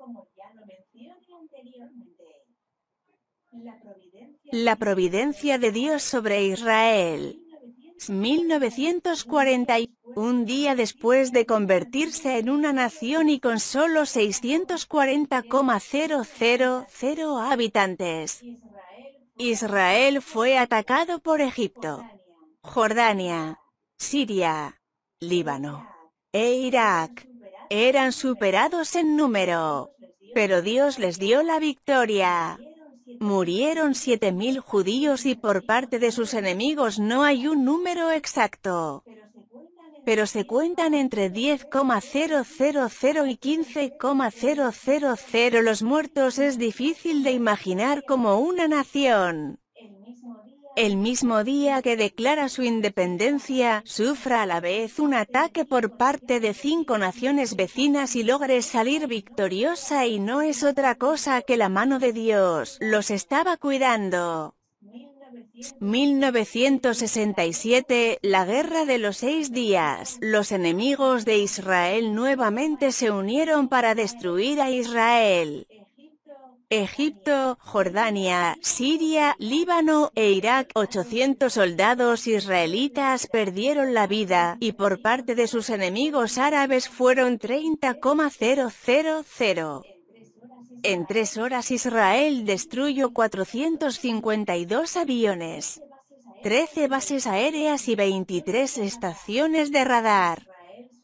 anteriormente. La providencia, de Dios sobre Israel. 1941, un día después de convertirse en una nación y con solo 640,000 habitantes. Israel fue atacado por Egipto, Jordania, Siria, Líbano e Irak. Eran superados en número, pero Dios les dio la victoria. Murieron 7000 judíos y por parte de sus enemigos no hay un número exacto. Pero se cuentan entre 10,000 y 15,000 los muertos. Es difícil de imaginar como una nación el mismo día que declara su independencia, sufra a la vez un ataque por parte de cinco naciones vecinas y logre salir victoriosa y no es otra cosa que la mano de Dios, los estaba cuidando. 1967, la Guerra de los Seis Días. Los enemigos de Israel nuevamente se unieron para destruir a Israel. Egipto, Jordania, Siria, Líbano e Irak, 800 soldados israelitas perdieron la vida, y por parte de sus enemigos árabes fueron 30,000. En tres horas Israel destruyó 452 aviones, 13 bases aéreas y 23 estaciones de radar.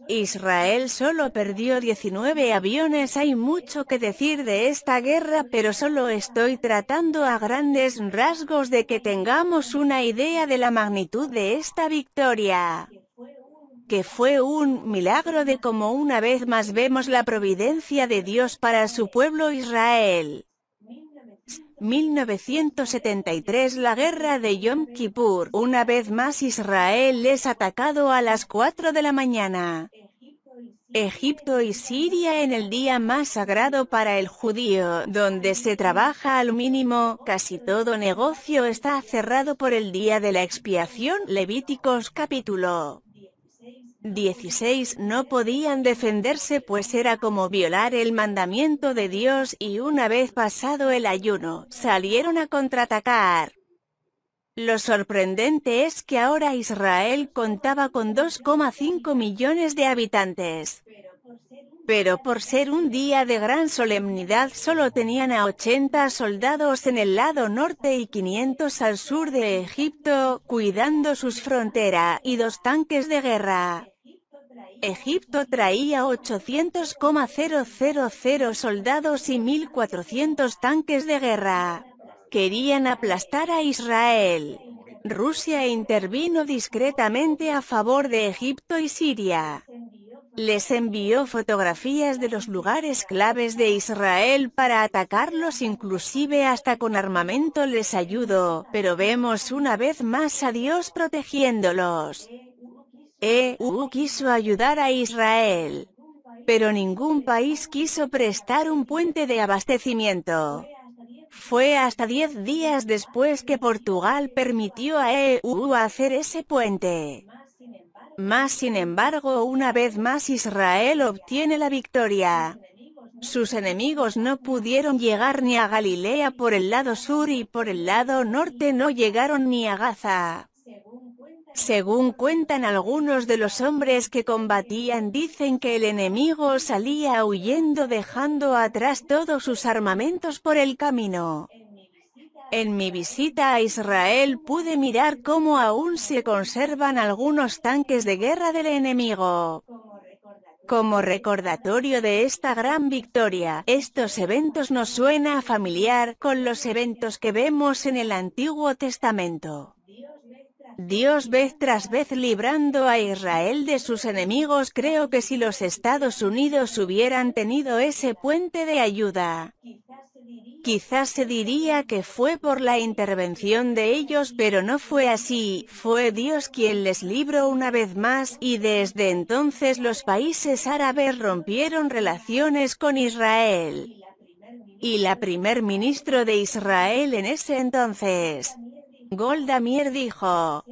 Israel solo perdió 19 aviones. Hay mucho que decir de esta guerra, pero solo estoy tratando a grandes rasgos de que tengamos una idea de la magnitud de esta victoria que fue un milagro de cómo una vez más vemos la providencia de Dios para su pueblo Israel. 1973 La guerra de Yom Kippur. Una vez más Israel es atacado a las 4 de la mañana. Egipto y Siria en el día más sagrado para el judío, donde se trabaja al mínimo, casi todo negocio está cerrado por el día de la expiación, Levíticos capítulo 16 no podían defenderse pues era como violar el mandamiento de Dios y una vez pasado el ayuno, salieron a contraatacar. Lo sorprendente es que ahora Israel contaba con 2,5 millones de habitantes. Pero por ser un día de gran solemnidad solo tenían a 80 soldados en el lado norte y 500 al sur de Egipto, cuidando sus fronteras, y dos tanques de guerra. Egipto traía 800,000 soldados y 1.400 tanques de guerra. Querían aplastar a Israel. Rusia intervino discretamente a favor de Egipto y Siria. Les envió fotografías de los lugares claves de Israel para atacarlos inclusive hasta con armamento les ayudó, pero vemos una vez más a Dios protegiéndolos. EU quiso ayudar a Israel. Pero ningún país quiso prestar un puente de abastecimiento. Fue hasta 10 días después que Portugal permitió a EU hacer ese puente. Más sin embargo, una vez más Israel obtiene la victoria. Sus enemigos no pudieron llegar ni a Galilea por el lado sur y por el lado norte no llegaron ni a Gaza. Según cuentan algunos de los hombres que combatían dicen que el enemigo salía huyendo dejando atrás todos sus armamentos por el camino. En mi visita a Israel pude mirar cómo aún se conservan algunos tanques de guerra del enemigo. Como recordatorio de esta gran victoria, estos eventos nos suena familiar con los eventos que vemos en el Antiguo Testamento. Dios vez tras vez librando a Israel de sus enemigos creo que si los Estados Unidos hubieran tenido ese puente de ayuda, quizás se diría que fue por la intervención de ellos pero no fue así, fue Dios quien les libró una vez más y desde entonces los países árabes rompieron relaciones con Israel y la primer ministro de Israel en ese entonces, Golda Meir dijo,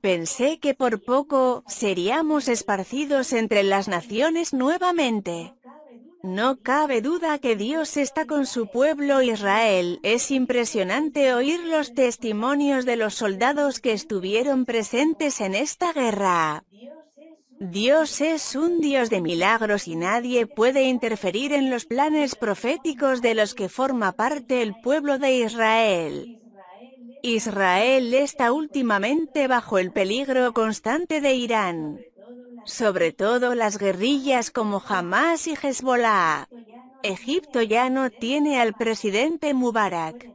pensé que por poco seríamos esparcidos entre las naciones nuevamente. No cabe duda que Dios está con su pueblo Israel. Es impresionante oír los testimonios de los soldados que estuvieron presentes en esta guerra. Dios es un Dios de milagros y nadie puede interferir en los planes proféticos de los que forma parte el pueblo de Israel. Israel está últimamente bajo el peligro constante de Irán, sobre todo las guerrillas como Hamas y Hezbollah. Egipto ya no tiene al presidente Mubarak,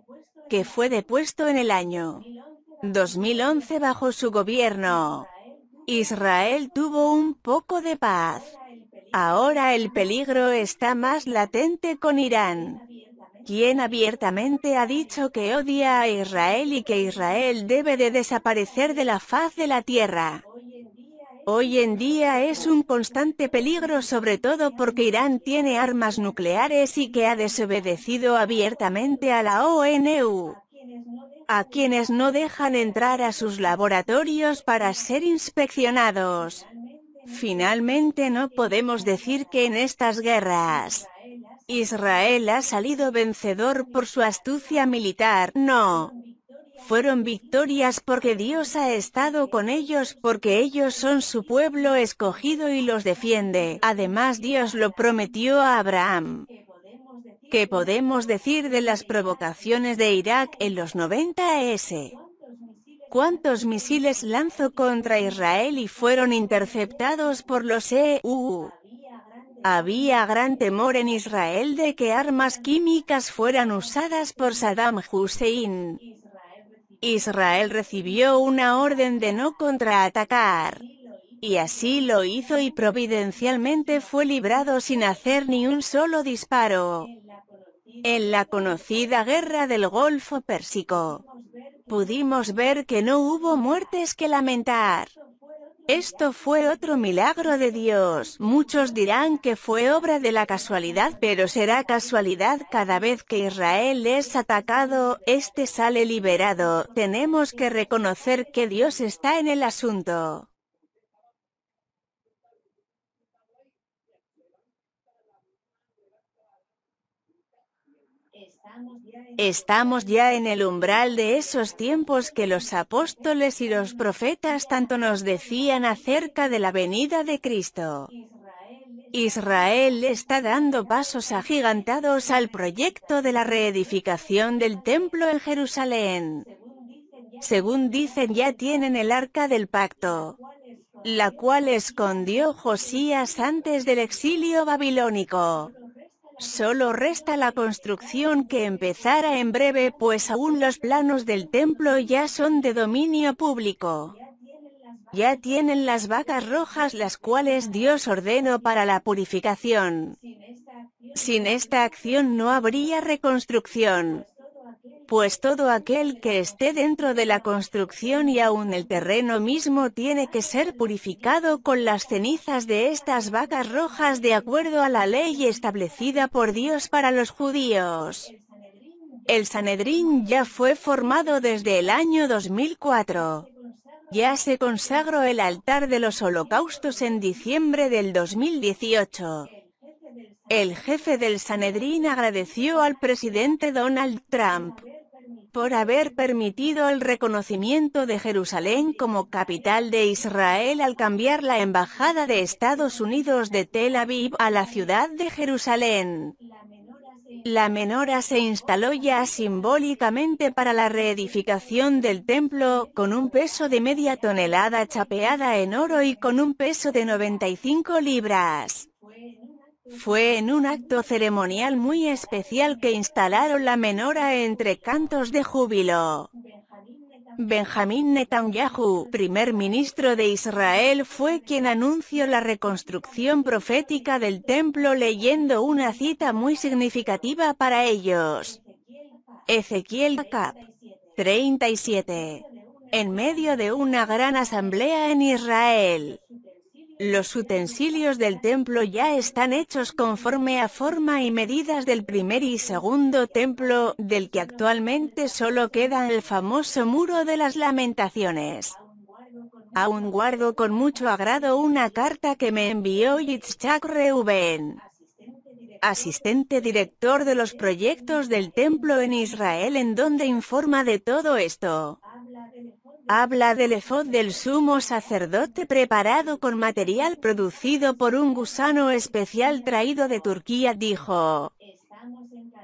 que fue depuesto en el año 2011 bajo su gobierno. Israel tuvo un poco de paz. Ahora el peligro está más latente con Irán quien abiertamente ha dicho que odia a Israel y que Israel debe de desaparecer de la faz de la tierra. Hoy en día es un constante peligro sobre todo porque Irán tiene armas nucleares y que ha desobedecido abiertamente a la ONU, a quienes no dejan entrar a sus laboratorios para ser inspeccionados. Finalmente no podemos decir que en estas guerras Israel ha salido vencedor por su astucia militar, no. Fueron victorias porque Dios ha estado con ellos, porque ellos son su pueblo escogido y los defiende. Además Dios lo prometió a Abraham. ¿Qué podemos decir de las provocaciones de Irak en los 90S? ¿Cuántos misiles lanzó contra Israel y fueron interceptados por los EU? Había gran temor en Israel de que armas químicas fueran usadas por Saddam Hussein. Israel recibió una orden de no contraatacar. Y así lo hizo y providencialmente fue librado sin hacer ni un solo disparo. En la conocida guerra del Golfo Pérsico, pudimos ver que no hubo muertes que lamentar. Esto fue otro milagro de Dios. Muchos dirán que fue obra de la casualidad, pero será casualidad cada vez que Israel es atacado, este sale liberado. Tenemos que reconocer que Dios está en el asunto. Estamos ya en el umbral de esos tiempos que los apóstoles y los profetas tanto nos decían acerca de la venida de Cristo. Israel está dando pasos agigantados al proyecto de la reedificación del templo en Jerusalén. Según dicen ya tienen el arca del pacto, la cual escondió Josías antes del exilio babilónico. Solo resta la construcción que empezara en breve pues aún los planos del templo ya son de dominio público. Ya tienen las vacas rojas las cuales Dios ordenó para la purificación. Sin esta acción no habría reconstrucción pues todo aquel que esté dentro de la construcción y aún el terreno mismo tiene que ser purificado con las cenizas de estas vacas rojas de acuerdo a la ley establecida por Dios para los judíos. El Sanedrín ya fue formado desde el año 2004. Ya se consagró el altar de los holocaustos en diciembre del 2018. El jefe del Sanedrín agradeció al presidente Donald Trump por haber permitido el reconocimiento de Jerusalén como capital de Israel al cambiar la embajada de Estados Unidos de Tel Aviv a la ciudad de Jerusalén. La menora se instaló ya simbólicamente para la reedificación del templo, con un peso de media tonelada chapeada en oro y con un peso de 95 libras. Fue en un acto ceremonial muy especial que instalaron la menora entre cantos de júbilo. Benjamín Netanyahu, primer ministro de Israel, fue quien anunció la reconstrucción profética del templo leyendo una cita muy significativa para ellos. Ezequiel Cap 37. En medio de una gran asamblea en Israel. Los utensilios del templo ya están hechos conforme a forma y medidas del primer y segundo templo, del que actualmente solo queda el famoso muro de las lamentaciones. Aún guardo con mucho agrado una carta que me envió Yitzchak Reuben, asistente director de los proyectos del templo en Israel en donde informa de todo esto habla del efod del sumo sacerdote preparado con material producido por un gusano especial traído de Turquía, dijo.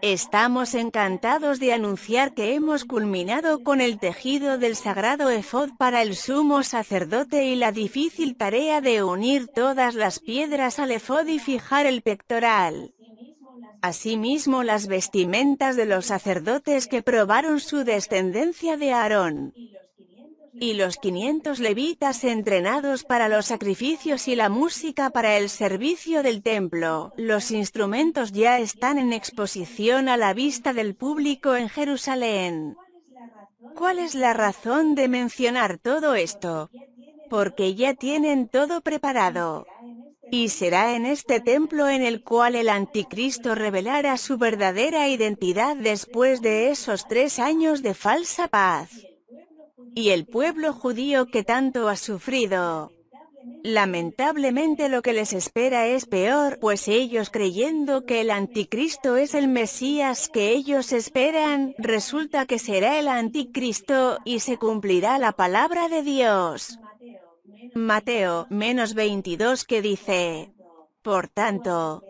Estamos encantados de anunciar que hemos culminado con el tejido del sagrado efod para el sumo sacerdote y la difícil tarea de unir todas las piedras al efod y fijar el pectoral. Asimismo las vestimentas de los sacerdotes que probaron su descendencia de Aarón y los 500 levitas entrenados para los sacrificios y la música para el servicio del templo. Los instrumentos ya están en exposición a la vista del público en Jerusalén. ¿Cuál es la razón de mencionar todo esto? Porque ya tienen todo preparado. Y será en este templo en el cual el anticristo revelará su verdadera identidad después de esos tres años de falsa paz y el pueblo judío que tanto ha sufrido. Lamentablemente lo que les espera es peor, pues ellos creyendo que el anticristo es el Mesías que ellos esperan, resulta que será el anticristo y se cumplirá la palabra de Dios. Mateo, menos 22 que dice, Por tanto,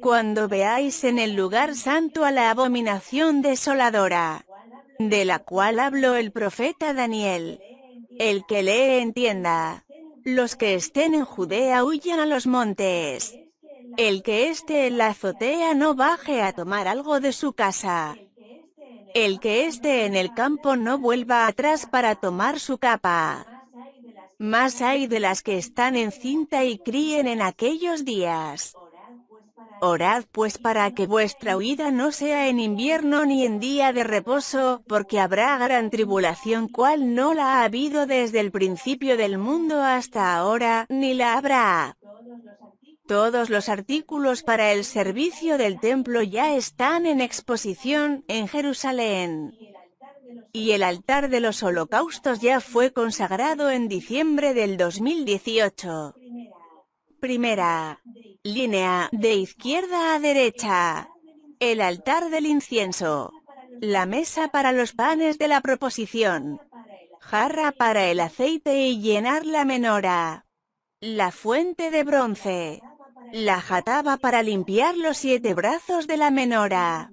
cuando veáis en el lugar santo a la abominación desoladora, de la cual habló el profeta Daniel. El que lee entienda. Los que estén en Judea huyan a los montes. El que esté en la azotea no baje a tomar algo de su casa. El que esté en el campo no vuelva atrás para tomar su capa. Más hay de las que están en cinta y críen en aquellos días. Orad pues para que vuestra huida no sea en invierno ni en día de reposo, porque habrá gran tribulación cual no la ha habido desde el principio del mundo hasta ahora, ni la habrá. Todos los artículos para el servicio del templo ya están en exposición en Jerusalén. Y el altar de los holocaustos ya fue consagrado en diciembre del 2018. Primera. Línea de izquierda a derecha. El altar del incienso. La mesa para los panes de la proposición. Jarra para el aceite y llenar la menora. La fuente de bronce. La jataba para limpiar los siete brazos de la menora.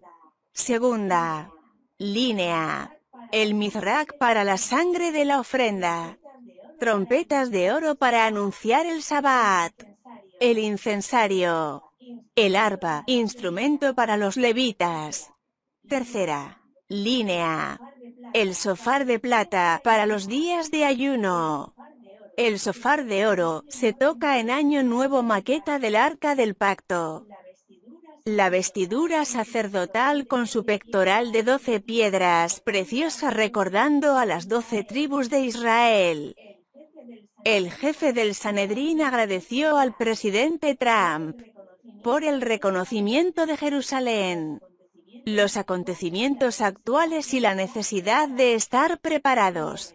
Segunda. Línea. El mizrak para la sangre de la ofrenda. Trompetas de oro para anunciar el sabbat el incensario, el arpa, instrumento para los levitas. Tercera, línea, el sofá de plata para los días de ayuno. El sofá de oro se toca en año nuevo maqueta del arca del pacto. La vestidura sacerdotal con su pectoral de doce piedras, preciosa recordando a las doce tribus de Israel. El jefe del Sanedrín agradeció al presidente Trump por el reconocimiento de Jerusalén, los acontecimientos actuales y la necesidad de estar preparados.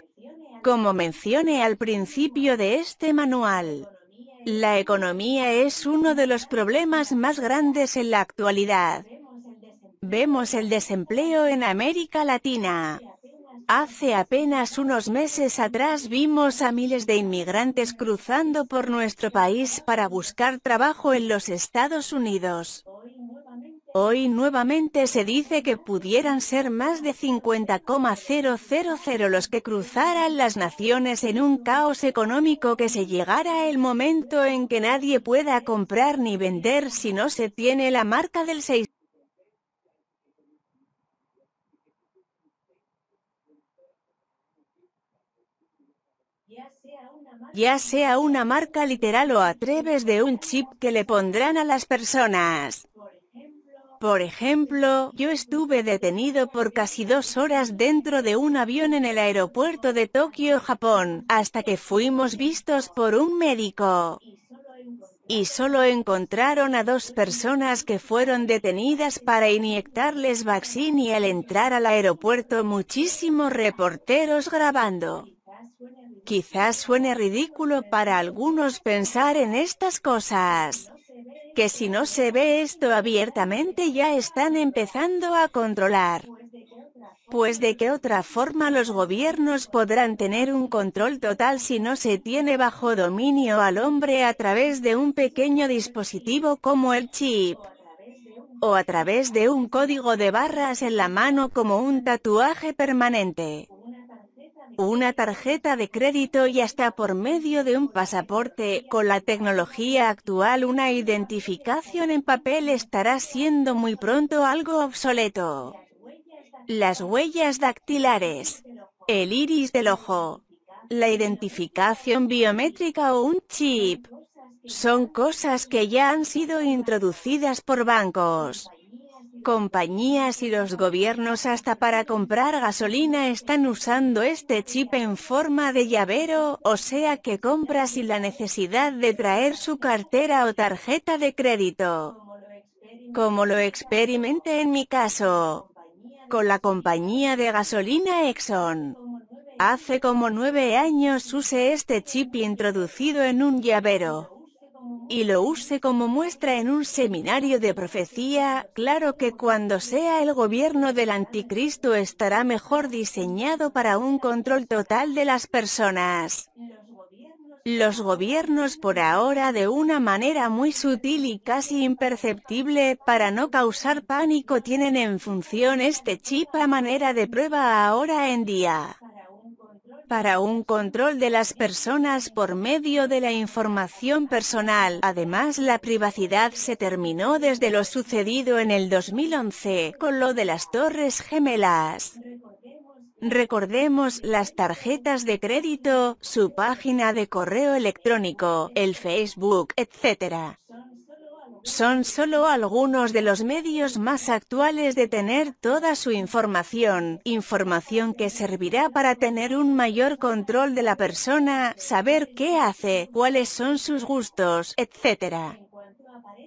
Como mencioné al principio de este manual, la economía es uno de los problemas más grandes en la actualidad. Vemos el desempleo en América Latina. Hace apenas unos meses atrás vimos a miles de inmigrantes cruzando por nuestro país para buscar trabajo en los Estados Unidos. Hoy nuevamente se dice que pudieran ser más de 50,000 los que cruzaran las naciones en un caos económico que se llegara el momento en que nadie pueda comprar ni vender si no se tiene la marca del 6. ya sea una marca literal o a través de un chip que le pondrán a las personas. Por ejemplo, yo estuve detenido por casi dos horas dentro de un avión en el aeropuerto de Tokio, Japón, hasta que fuimos vistos por un médico. Y solo encontraron a dos personas que fueron detenidas para inyectarles vaccine y al entrar al aeropuerto muchísimos reporteros grabando. Quizás suene ridículo para algunos pensar en estas cosas. Que si no se ve esto abiertamente ya están empezando a controlar. Pues de qué otra forma los gobiernos podrán tener un control total si no se tiene bajo dominio al hombre a través de un pequeño dispositivo como el chip o a través de un código de barras en la mano como un tatuaje permanente una tarjeta de crédito y hasta por medio de un pasaporte, con la tecnología actual una identificación en papel estará siendo muy pronto algo obsoleto. Las huellas dactilares, el iris del ojo, la identificación biométrica o un chip, son cosas que ya han sido introducidas por bancos compañías y los gobiernos hasta para comprar gasolina están usando este chip en forma de llavero, o sea que compra sin la necesidad de traer su cartera o tarjeta de crédito. Como lo experimenté en mi caso, con la compañía de gasolina Exxon. Hace como nueve años use este chip introducido en un llavero y lo use como muestra en un seminario de profecía, claro que cuando sea el gobierno del anticristo estará mejor diseñado para un control total de las personas. Los gobiernos por ahora de una manera muy sutil y casi imperceptible para no causar pánico tienen en función este chip a manera de prueba ahora en día para un control de las personas por medio de la información personal. Además la privacidad se terminó desde lo sucedido en el 2011 con lo de las Torres Gemelas. Recordemos las tarjetas de crédito, su página de correo electrónico, el Facebook, etc. Son solo algunos de los medios más actuales de tener toda su información, información que servirá para tener un mayor control de la persona, saber qué hace, cuáles son sus gustos, etc.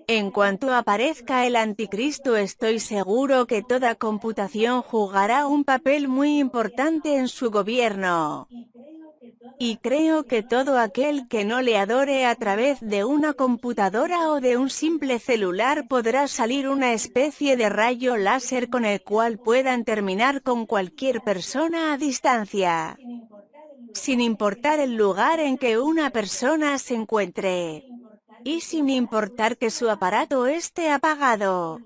En cuanto aparezca el anticristo estoy seguro que toda computación jugará un papel muy importante en su gobierno. Y creo que todo aquel que no le adore a través de una computadora o de un simple celular podrá salir una especie de rayo láser con el cual puedan terminar con cualquier persona a distancia, sin importar el lugar en que una persona se encuentre, y sin importar que su aparato esté apagado.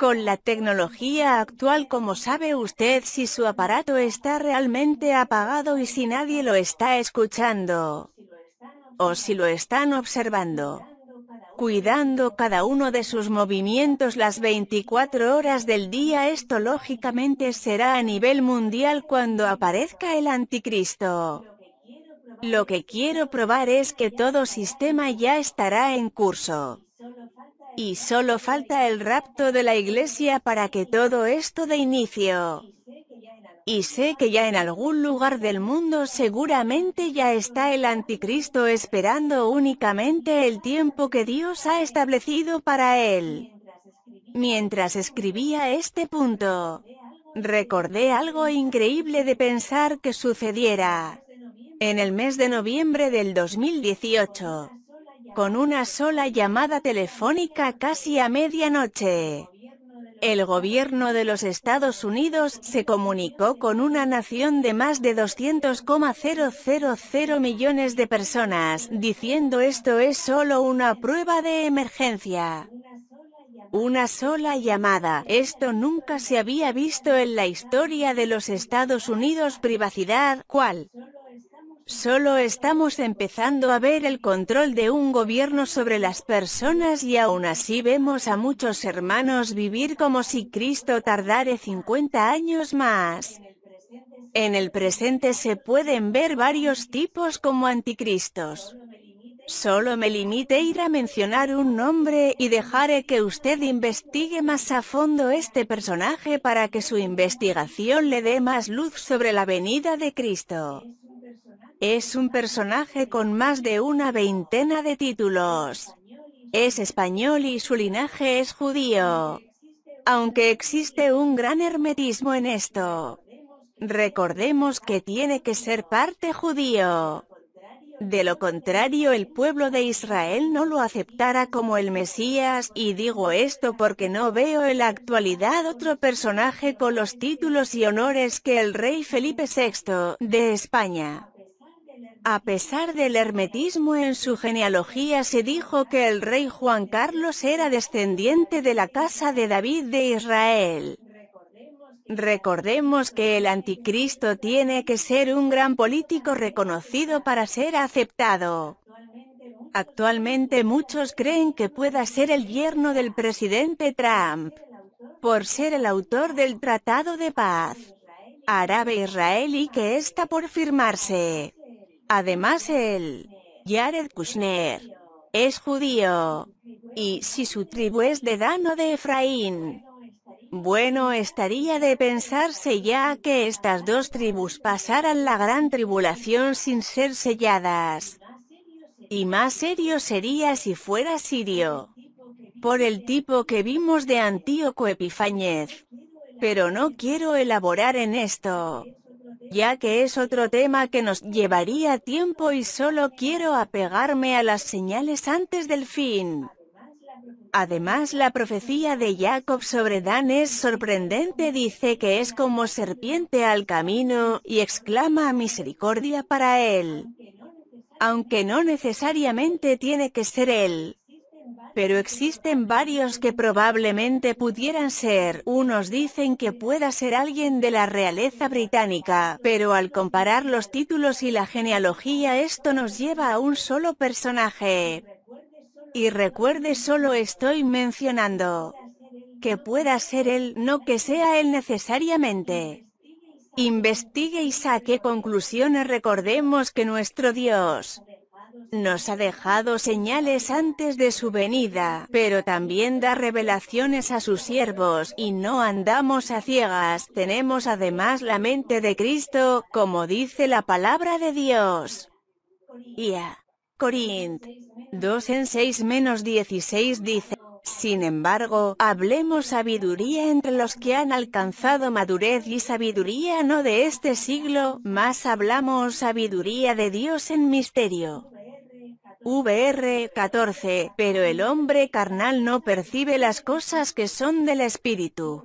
Con la tecnología actual como sabe usted si su aparato está realmente apagado y si nadie lo está escuchando? O si lo están observando. Cuidando cada uno de sus movimientos las 24 horas del día esto lógicamente será a nivel mundial cuando aparezca el anticristo. Lo que quiero probar es que todo sistema ya estará en curso. Y solo falta el rapto de la iglesia para que todo esto dé inicio. Y sé que ya en algún lugar del mundo seguramente ya está el anticristo esperando únicamente el tiempo que Dios ha establecido para él. Mientras escribía este punto, recordé algo increíble de pensar que sucediera. En el mes de noviembre del 2018, con una sola llamada telefónica casi a medianoche. El gobierno de los Estados Unidos se comunicó con una nación de más de 200,000 millones de personas, diciendo esto es solo una prueba de emergencia. Una sola llamada. Esto nunca se había visto en la historia de los Estados Unidos. Privacidad, ¿cuál? Solo estamos empezando a ver el control de un gobierno sobre las personas y aún así vemos a muchos hermanos vivir como si Cristo tardare 50 años más. En el presente se pueden ver varios tipos como anticristos. Solo me limite ir a mencionar un nombre y dejaré que usted investigue más a fondo este personaje para que su investigación le dé más luz sobre la venida de Cristo. Es un personaje con más de una veintena de títulos. Es español y su linaje es judío. Aunque existe un gran hermetismo en esto. Recordemos que tiene que ser parte judío. De lo contrario el pueblo de Israel no lo aceptara como el Mesías, y digo esto porque no veo en la actualidad otro personaje con los títulos y honores que el rey Felipe VI, de España. A pesar del hermetismo en su genealogía se dijo que el rey Juan Carlos era descendiente de la casa de David de Israel. Recordemos que el anticristo tiene que ser un gran político reconocido para ser aceptado. Actualmente muchos creen que pueda ser el yerno del presidente Trump, por ser el autor del Tratado de Paz Árabe-Israelí que está por firmarse. Además, el Jared Kushner es judío. Y si su tribu es de Dan o de Efraín. Bueno, estaría de pensarse ya que estas dos tribus pasaran la gran tribulación sin ser selladas. Y más serio sería si fuera sirio. Por el tipo que vimos de Antíoco Epifáñez. Pero no quiero elaborar en esto ya que es otro tema que nos llevaría tiempo y solo quiero apegarme a las señales antes del fin. Además, la profecía de Jacob sobre Dan es sorprendente, dice que es como serpiente al camino, y exclama misericordia para él. Aunque no necesariamente tiene que ser él pero existen varios que probablemente pudieran ser. Unos dicen que pueda ser alguien de la realeza británica, pero al comparar los títulos y la genealogía esto nos lleva a un solo personaje. Y recuerde solo estoy mencionando que pueda ser él, no que sea él necesariamente. Investigue y saque conclusiones recordemos que nuestro Dios nos ha dejado señales antes de su venida, pero también da revelaciones a sus siervos, y no andamos a ciegas, tenemos además la mente de Cristo, como dice la palabra de Dios. a Corint 2 en 6 menos 16 dice, sin embargo, hablemos sabiduría entre los que han alcanzado madurez y sabiduría no de este siglo, más hablamos sabiduría de Dios en misterio. VR 14, pero el hombre carnal no percibe las cosas que son del espíritu.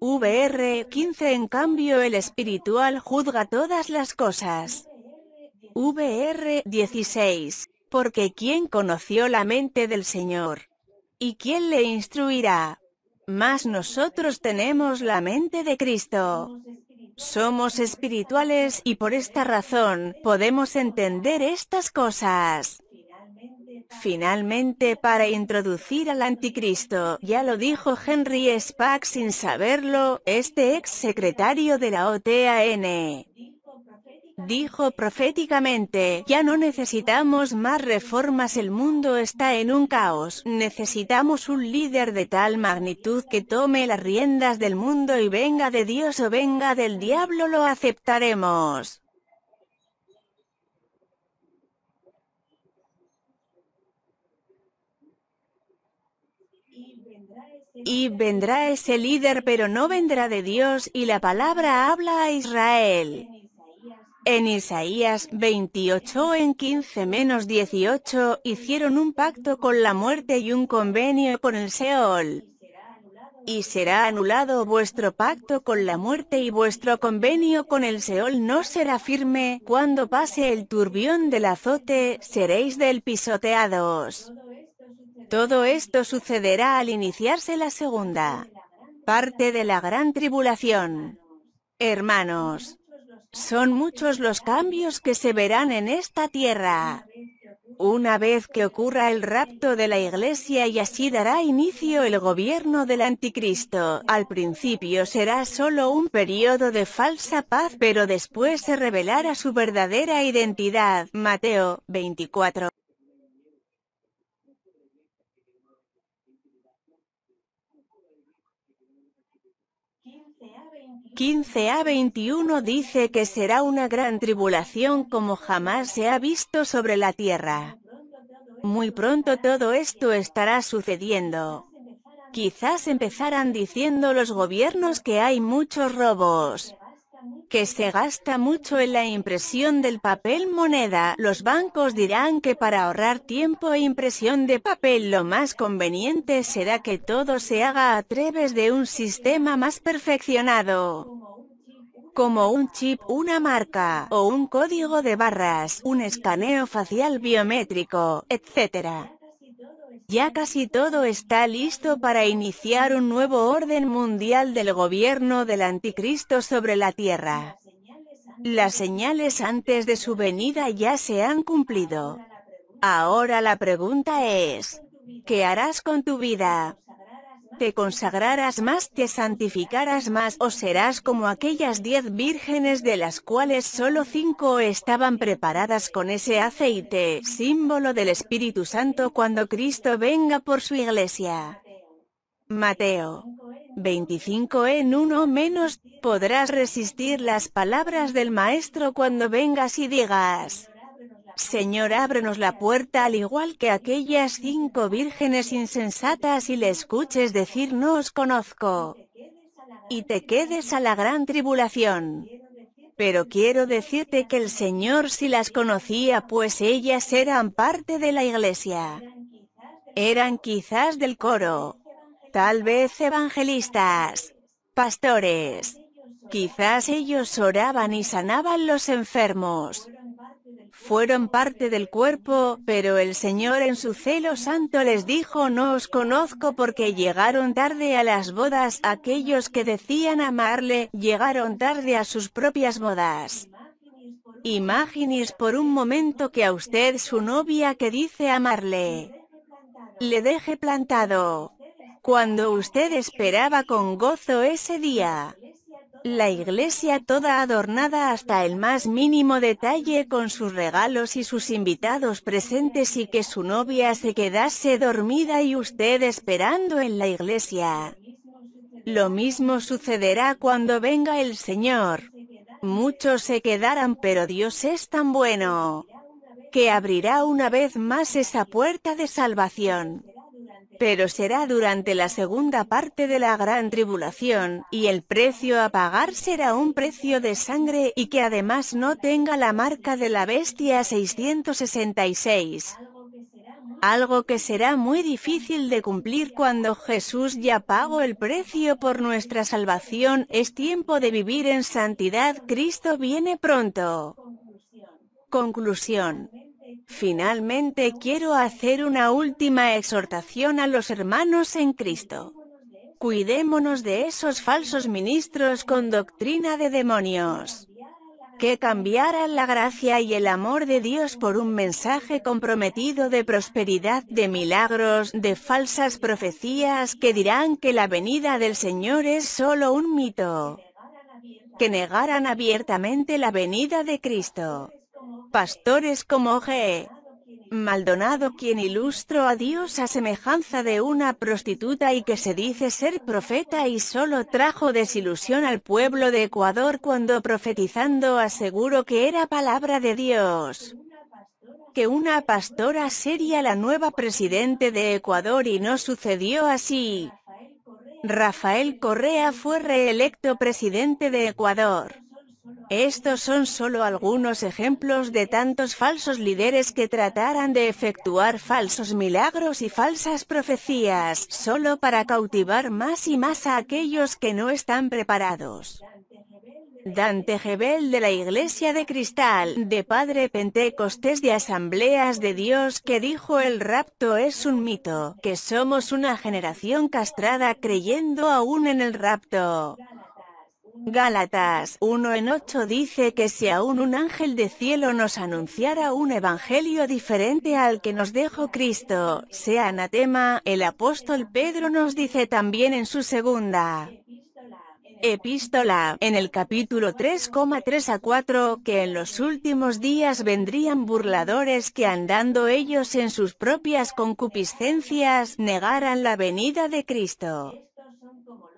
VR 15 en cambio el espiritual juzga todas las cosas. VR 16, porque ¿quién conoció la mente del Señor? ¿Y quién le instruirá? Mas nosotros tenemos la mente de Cristo. Somos espirituales y por esta razón podemos entender estas cosas. Finalmente, para introducir al anticristo, ya lo dijo Henry Spack sin saberlo, este ex secretario de la OTAN dijo proféticamente, ya no necesitamos más reformas el mundo está en un caos, necesitamos un líder de tal magnitud que tome las riendas del mundo y venga de Dios o venga del diablo lo aceptaremos. Y vendrá ese líder pero no vendrá de Dios y la palabra habla a Israel. En Isaías 28 en 15 menos 18 hicieron un pacto con la muerte y un convenio con el Seol. Y será anulado vuestro pacto con la muerte y vuestro convenio con el Seol no será firme, cuando pase el turbión del azote, seréis del pisoteados. Todo esto sucederá al iniciarse la segunda parte de la gran tribulación. Hermanos, son muchos los cambios que se verán en esta tierra. Una vez que ocurra el rapto de la iglesia y así dará inicio el gobierno del anticristo, al principio será solo un periodo de falsa paz pero después se revelará su verdadera identidad. Mateo 24 15 a 21 dice que será una gran tribulación como jamás se ha visto sobre la tierra. Muy pronto todo esto estará sucediendo. Quizás empezarán diciendo los gobiernos que hay muchos robos que se gasta mucho en la impresión del papel moneda, los bancos dirán que para ahorrar tiempo e impresión de papel lo más conveniente será que todo se haga a través de un sistema más perfeccionado como un chip, una marca, o un código de barras, un escaneo facial biométrico, etc. Ya casi todo está listo para iniciar un nuevo orden mundial del gobierno del anticristo sobre la tierra. Las señales antes de su venida ya se han cumplido. Ahora la pregunta es, ¿qué harás con tu vida? te consagrarás más, te santificarás más, o serás como aquellas diez vírgenes de las cuales solo cinco estaban preparadas con ese aceite, símbolo del Espíritu Santo cuando Cristo venga por su iglesia. Mateo 25 en uno menos, podrás resistir las palabras del Maestro cuando vengas y digas, Señor, ábrenos la puerta al igual que aquellas cinco vírgenes insensatas y le escuches decir no os conozco y te quedes a la gran tribulación. Pero quiero decirte que el Señor si las conocía pues ellas eran parte de la iglesia. Eran quizás del coro, tal vez evangelistas, pastores. Quizás ellos oraban y sanaban los enfermos fueron parte del cuerpo, pero el Señor en su celo santo les dijo no os conozco porque llegaron tarde a las bodas, aquellos que decían amarle, llegaron tarde a sus propias bodas. Imagines por un momento que a usted su novia que dice amarle, le deje plantado, cuando usted esperaba con gozo ese día. La iglesia toda adornada hasta el más mínimo detalle con sus regalos y sus invitados presentes y que su novia se quedase dormida y usted esperando en la iglesia. Lo mismo sucederá cuando venga el Señor. Muchos se quedarán pero Dios es tan bueno que abrirá una vez más esa puerta de salvación pero será durante la segunda parte de la gran tribulación, y el precio a pagar será un precio de sangre y que además no tenga la marca de la bestia 666. Algo que será muy difícil de cumplir cuando Jesús ya pagó el precio por nuestra salvación, es tiempo de vivir en santidad, Cristo viene pronto. Conclusión. Finalmente quiero hacer una última exhortación a los hermanos en Cristo. Cuidémonos de esos falsos ministros con doctrina de demonios que cambiaran la gracia y el amor de Dios por un mensaje comprometido de prosperidad, de milagros, de falsas profecías que dirán que la venida del Señor es solo un mito, que negaran abiertamente la venida de Cristo. Pastores como G. Maldonado quien ilustró a Dios a semejanza de una prostituta y que se dice ser profeta y solo trajo desilusión al pueblo de Ecuador cuando profetizando aseguró que era palabra de Dios. Que una pastora sería la nueva presidente de Ecuador y no sucedió así. Rafael Correa fue reelecto presidente de Ecuador. Estos son solo algunos ejemplos de tantos falsos líderes que trataran de efectuar falsos milagros y falsas profecías, solo para cautivar más y más a aquellos que no están preparados. Dante Gebel de la Iglesia de Cristal, de Padre Pentecostés de Asambleas de Dios que dijo el rapto es un mito, que somos una generación castrada creyendo aún en el rapto. Gálatas 1 en 8 dice que si aún un ángel de cielo nos anunciara un evangelio diferente al que nos dejó Cristo, sea anatema, el apóstol Pedro nos dice también en su segunda epístola, en el capítulo 3,3 a 4, que en los últimos días vendrían burladores que andando ellos en sus propias concupiscencias, negaran la venida de Cristo.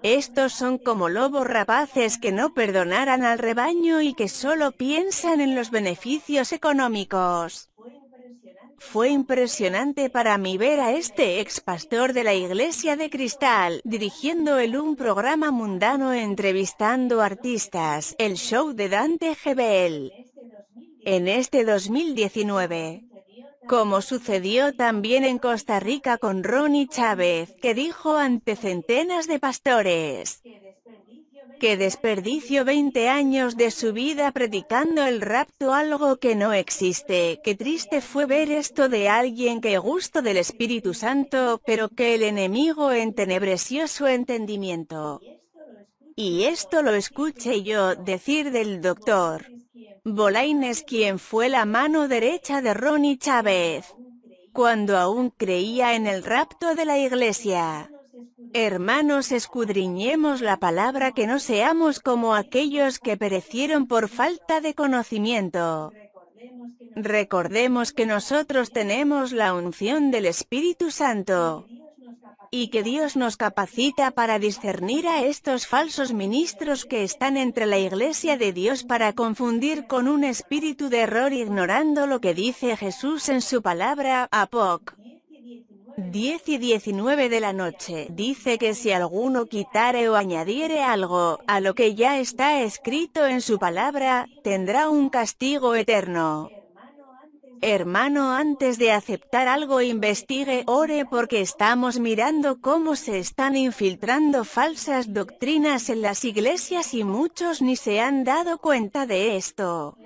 Estos son como lobos rapaces que no perdonaran al rebaño y que solo piensan en los beneficios económicos. Fue impresionante para mí ver a este ex pastor de la Iglesia de Cristal, dirigiendo el un programa mundano entrevistando artistas, el show de Dante Gebel. En este 2019, como sucedió también en Costa Rica con Ronnie Chávez, que dijo ante centenas de pastores que desperdicio 20 años de su vida predicando el rapto algo que no existe, Que triste fue ver esto de alguien que gusto del Espíritu Santo, pero que el enemigo entenebreció su entendimiento. Y esto lo escuché yo decir del doctor Bolain es quien fue la mano derecha de Ronnie Chávez, cuando aún creía en el rapto de la iglesia. Hermanos, escudriñemos la palabra que no seamos como aquellos que perecieron por falta de conocimiento. Recordemos que nosotros tenemos la unción del Espíritu Santo y que Dios nos capacita para discernir a estos falsos ministros que están entre la iglesia de Dios para confundir con un espíritu de error ignorando lo que dice Jesús en su palabra, Apoc. 10 y 19 de la noche, dice que si alguno quitare o añadiere algo, a lo que ya está escrito en su palabra, tendrá un castigo eterno. Hermano, antes de aceptar algo investigue, ore porque estamos mirando cómo se están infiltrando falsas doctrinas en las iglesias y muchos ni se han dado cuenta de esto.